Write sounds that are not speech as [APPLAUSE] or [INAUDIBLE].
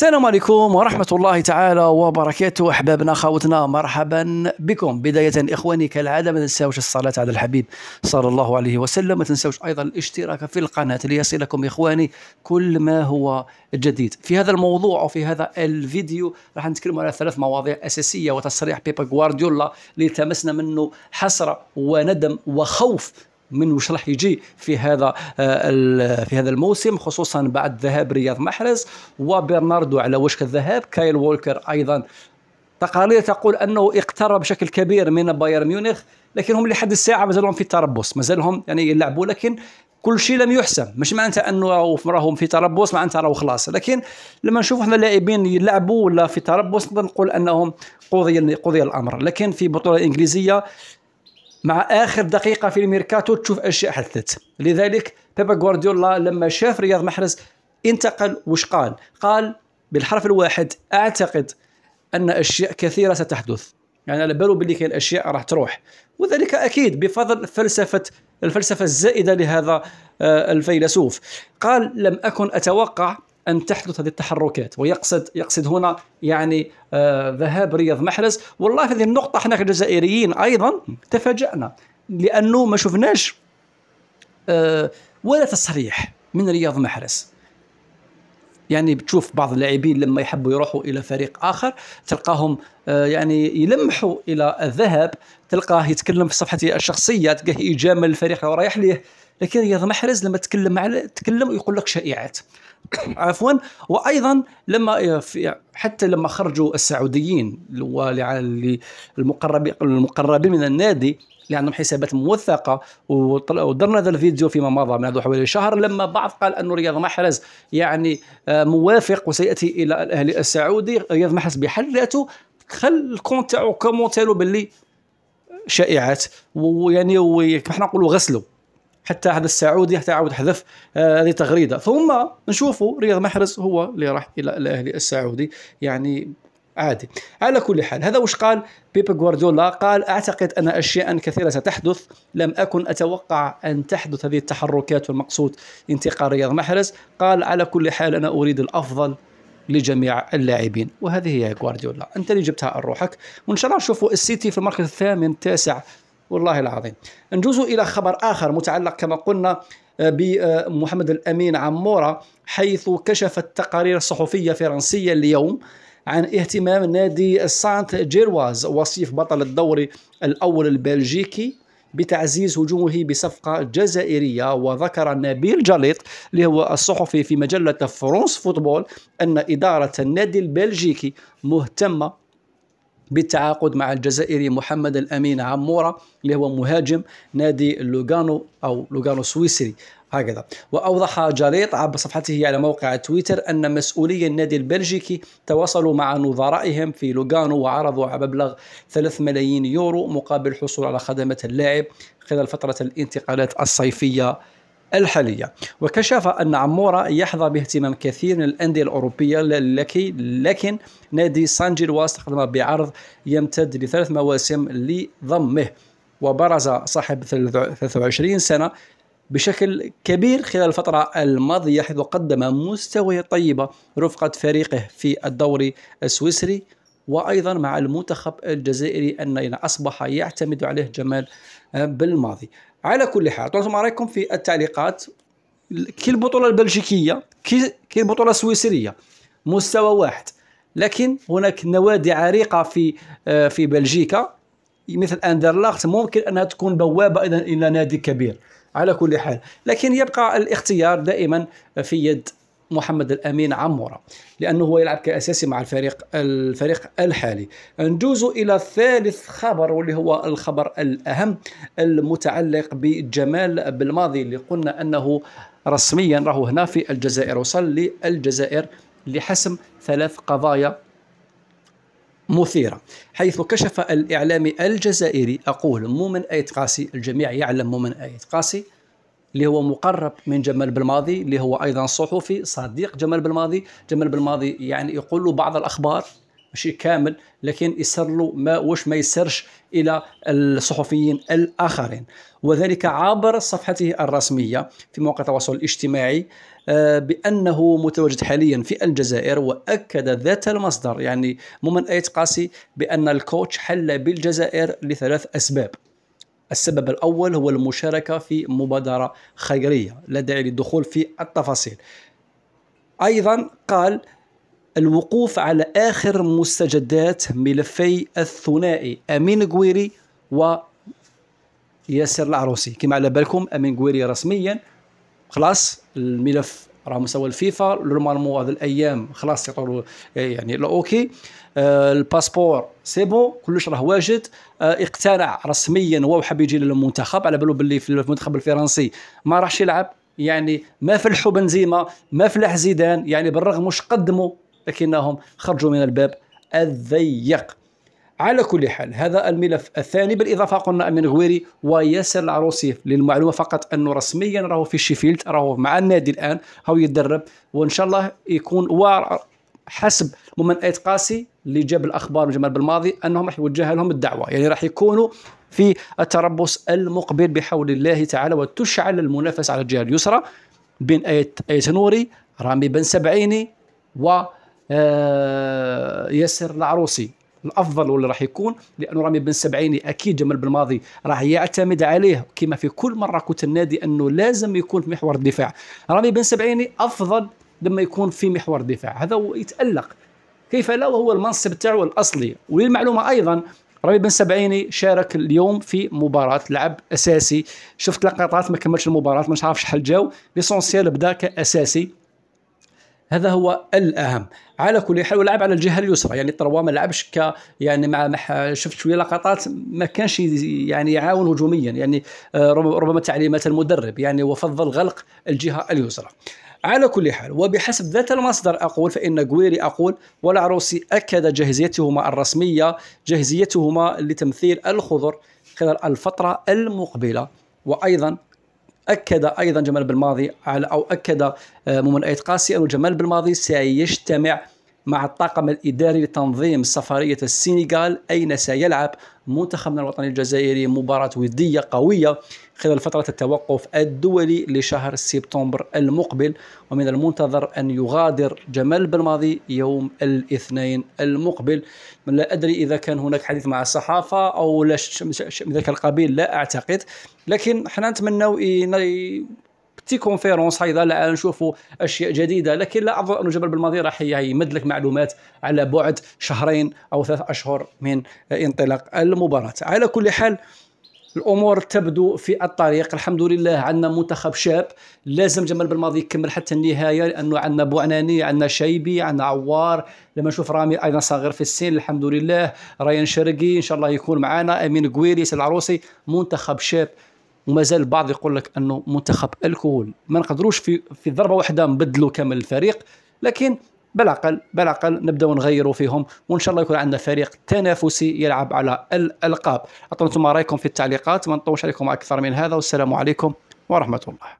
السلام عليكم ورحمة الله تعالى وبركاته أحبابنا خاوتنا مرحبا بكم بداية إخواني كالعادة ما تنساوش الصلاة على الحبيب صلى الله عليه وسلم ما تنساوش أيضا الاشتراك في القناة ليصلكم إخواني كل ما هو جديد في هذا الموضوع وفي هذا الفيديو راح نتكلم على ثلاث مواضيع أساسية وتصريح بيبا غوارديولا اللي تمسنا منه حسرة وندم وخوف من واش راح يجي في هذا آه، في هذا الموسم خصوصا بعد ذهاب رياض محرز وبرناردو على وشك الذهاب كايل وولكر ايضا تقارير تقول انه اقترب بشكل كبير من بايرن ميونخ لكن هم لحد الساعه مازالهم في تربص مازالهم يعني يلعبوا لكن كل شيء لم يحسم مش معناتها انه راهم في تربص معناتها راهو خلاص لكن لما نشوف احنا لاعبين يلعبوا ولا في تربص نقدر نقول انهم قضي قضي الامر لكن في البطوله الانجليزيه مع اخر دقيقه في الميركاتو تشوف اشياء حدثت لذلك بيبا غوارديولا لما شاف رياض محرز انتقل وش قال قال بالحرف الواحد اعتقد ان اشياء كثيره ستحدث يعني على بالو باللي كاين اشياء راح تروح وذلك اكيد بفضل فلسفه الفلسفه الزائده لهذا آه، الفيلسوف قال لم اكن اتوقع ان تحدث هذه التحركات ويقصد يقصد هنا يعني آه ذهاب رياض محرز والله في هذه النقطه احنا كجزائريين ايضا تفاجانا لانه ما شفناش آه ولا تصريح من رياض محرز يعني بتشوف بعض اللاعبين لما يحبوا يروحوا الى فريق اخر تلقاهم آه، يعني يلمحوا الى الذهاب تلقاه يتكلم في صفحته الشخصيه تلقاه يجامل الفريق اللي رايح ليه لكن رياض محرز لما تكلم على تكلم ويقول لك شائعات [COUGHS] عفوا وايضا لما حتى لما خرجوا السعوديين المقربين المقربين من النادي اللي عندهم حسابات موثقه ودرنا هذا الفيديو فيما مضى هذا حوالي شهر لما بعض قال انه رياض محرز يعني آه، موافق وسياتي الى الاهلي السعودي رياض محرز بحد ذاته خل الكونت تاعو كومونتيرو باللي شائعات ويعني كما حنا نقولوا غسلوا حتى هذا السعودي حتى عاود حذف آه، هذه تغريده ثم نشوفوا رياض محرز هو اللي راح الى الاهلي السعودي يعني عادي على كل حال هذا وش قال بيب غوارديولا قال أعتقد أن أشياء كثيرة ستحدث لم أكن أتوقع أن تحدث هذه التحركات والمقصود انتقال رياض محرز قال على كل حال أنا أريد الأفضل لجميع اللاعبين وهذه هي غوارديولا انت اللي جبتها لروحك وان شاء الله نشوفوا السيتي في المركز الثامن التاسع والله العظيم نجوز إلى خبر آخر متعلق كما قلنا آه، بمحمد الأمين عمورة حيث كشفت تقارير صحفية فرنسية اليوم عن اهتمام نادي سانت جيرواز وصيف بطل الدوري الأول البلجيكي بتعزيز هجومه بصفقة جزائرية وذكر نبيل جليط اللي هو الصحفي في مجلة فرونس فوتبول أن إدارة النادي البلجيكي مهتمة بالتعاقد مع الجزائري محمد الامين عموره اللي هو مهاجم نادي لوغانو او لوغانو السويسري هكذا واوضح جريط عبر صفحته على موقع تويتر ان مسؤولي النادي البلجيكي تواصلوا مع نظرائهم في لوغانو وعرضوا على مبلغ 3 ملايين يورو مقابل الحصول على خدمه اللاعب خلال فتره الانتقالات الصيفيه الحالية وكشف أن عمورة يحظى باهتمام كثير من الأندية الأوروبية لكي لكن نادي سان الواس تقدم بعرض يمتد لثلاث مواسم لضمه وبرز صاحب 23 سنة بشكل كبير خلال الفترة الماضية حيث قدم مستويات طيبة رفقة فريقه في الدوري السويسري وأيضا مع المنتخب الجزائري ان أصبح يعتمد عليه جمال آه، بالماضي على كل حال ما رأيكم في التعليقات كي البطولة البلجيكية كي البطولة السويسرية مستوى واحد لكن هناك نوادي عريقة في آه، في بلجيكا مثل اندرلاخت ممكن انها تكون بوابه ايضا الى نادي كبير على كل حال لكن يبقى الاختيار دائما في يد محمد الامين عموره لانه هو يلعب كاساسي مع الفريق الفريق الحالي ندوز الى ثالث خبر واللي هو الخبر الاهم المتعلق بجمال بالماضي اللي قلنا انه رسميا راهو هنا في الجزائر وصل للجزائر لحسم ثلاث قضايا مثيرة حيث كشف الإعلامي الجزائري أقول مومن آيت قاسي الجميع يعلم مومن آيت قاسي اللي هو مقرب من جمال بالماضي اللي هو ايضا صحفي صديق جمال بالماضي جمال بالماضي يعني يقول له بعض الاخبار ماشي كامل لكن يسر له ما واش ما يسرش الى الصحفيين الاخرين وذلك عبر صفحته الرسميه في مواقع التواصل الاجتماعي آه، بانه متواجد حاليا في الجزائر واكد ذات المصدر يعني مؤمن ايت قاسي بان الكوتش حل بالجزائر لثلاث اسباب السبب الأول هو المشاركة في مبادرة خيرية لا داعي للدخول في التفاصيل أيضا قال الوقوف على آخر مستجدات ملفي الثنائي أمين قويري و ياسر العروسي كما على بالكم أمين قويري رسميا خلاص الملف راه مستوى الفيفا نورمالمون هذه الايام خلاص يعطوا إيه، يعني اوكي آه، الباسبور سي بون كلش راه واجد آه، اقتنع رسميا هو وحب يجي للمنتخب على بالو باللي في المنتخب الفرنسي ما راحش يلعب يعني ما فلحوا بنزيما ما فلح زيدان يعني بالرغم واش قدموا لكنهم خرجوا من الباب الضيق على كل حال هذا الملف الثاني بالإضافة قلنا أمين غويري وياسر العروسي للمعلومة فقط أنه رسميا راهو في شيفيلد راهو مع النادي الآن هو يتدرب وإن شاء الله يكون حسب ممن ايت قاسي اللي جاب الاخبار من جمال بالماضي انهم راح يوجه لهم الدعوه يعني راح يكونوا في التربص المقبل بحول الله تعالى وتشعل المنافسه على الجهه اليسرى بين ايت ايت نوري رامي بن سبعيني و آه، ياسر العروسي الافضل واللي راح يكون لانه رامي بن سبعيني اكيد جمال بالماضي راح يعتمد عليه كما في كل مره كنت النادي انه لازم يكون في محور الدفاع رامي بن سبعيني افضل لما يكون في محور الدفاع هذا هو يتالق كيف لا وهو المنصب تاعو الاصلي وللمعلومه ايضا رامي بن سبعيني شارك اليوم في مباراة لعب أساسي شفت لقطات ما كملش المباراة ما نعرفش شحال جاو ليسونسيال بدا كأساسي هذا هو الاهم على كل حال ولعب على الجهه اليسرى يعني طروا ما لعبش ك يعني مع شفت شويه لقطات ما كانش يعني يعاون هجوميا يعني آه، ربما تعليمات المدرب يعني وفضل غلق الجهه اليسرى على كل حال وبحسب ذات المصدر أقول فإن جويري أقول والعروسي أكد جاهزيتهما الرسمية جاهزيتهما لتمثيل الخضر خلال الفترة المقبلة وأيضا أكد أيضا جمال بالماضي على أو أكد آه، مؤمن أيت قاسي أن جمال بالماضي سيجتمع مع الطاقم الإداري لتنظيم سفرية السنغال أين سيلعب منتخبنا الوطني الجزائري مباراة ودية قوية خلال فترة التوقف الدولي لشهر سبتمبر المقبل ومن المنتظر أن يغادر جمال بالماضي يوم الاثنين المقبل من لا أدري إذا كان هناك حديث مع الصحافة أو لا من ذاك القبيل لا أعتقد لكن حنا نتمنوا بتي كونفيرونس هيدا نشوفوا اشياء جديده لكن لا اظن انه جبل بالماضي راح يمد لك معلومات على بعد شهرين او ثلاث اشهر من انطلاق المباراه على كل حال الامور تبدو في الطريق الحمد لله عندنا منتخب شاب لازم جمال بالماضي يكمل حتى النهايه لانه عندنا بوعناني عندنا شيبي عندنا عوار لما نشوف رامي ايضا صغير في السن الحمد لله ريان شرقي ان شاء الله يكون معنا امين قويريس العروسي منتخب شاب ومازال البعض يقول لك انه منتخب الكول ما نقدروش في في ضربه واحده نبدلوا كامل الفريق لكن بالعقل بالعقل نبداو نغيروا فيهم وان شاء الله يكون عندنا فريق تنافسي يلعب على الالقاب اعطونا رايكم في التعليقات ما نطولش عليكم اكثر من هذا والسلام عليكم ورحمه الله